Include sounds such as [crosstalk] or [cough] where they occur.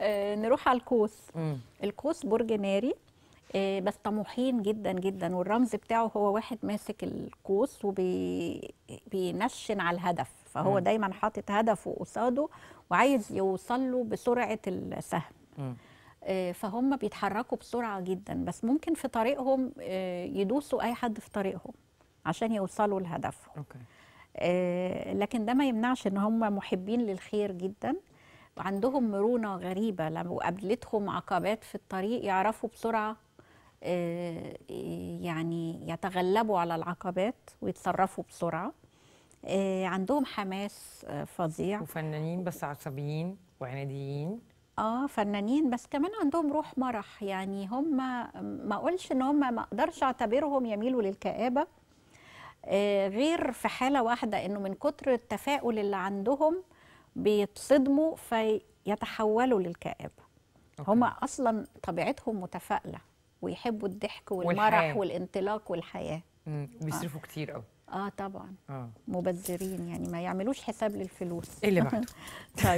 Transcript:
آه، نروح على القوس القوس برج ناري آه، بس طموحين جدا جدا والرمز بتاعه هو واحد ماسك القوس وبينشن على الهدف فهو مم. دايما حاطط هدفه قصاده وعايز يوصل له بسرعه السهم مم. آه، فهم بيتحركوا بسرعه جدا بس ممكن في طريقهم يدوسوا اي حد في طريقهم عشان يوصلوا لهدفهم لكن ده ما يمنعش ان هم محبين للخير جدا عندهم مرونة غريبة لما قابلتهم عقبات في الطريق يعرفوا بسرعة آه، آه، يعني يتغلبوا على العقبات ويتصرفوا بسرعة آه، عندهم حماس فظيع وفنانين بس عصبيين وعناديين اه فنانين بس كمان عندهم روح مرح يعني هم ما اقولش ان هم ما اقدرش اعتبرهم يميلوا للكآبة غير في حالة واحدة انه من كتر التفاؤل اللي عندهم بيتصدموا فيتحولوا للكآبة هما أصلا طبيعتهم متفائلة ويحبوا الضحك والمرح والحياة. والانطلاق والحياة بيصرفوا آه. كتير قوي اه طبعا آه. مبذرين يعني ما يعملوش حساب للفلوس ايه اللي [laughs] بعده طيب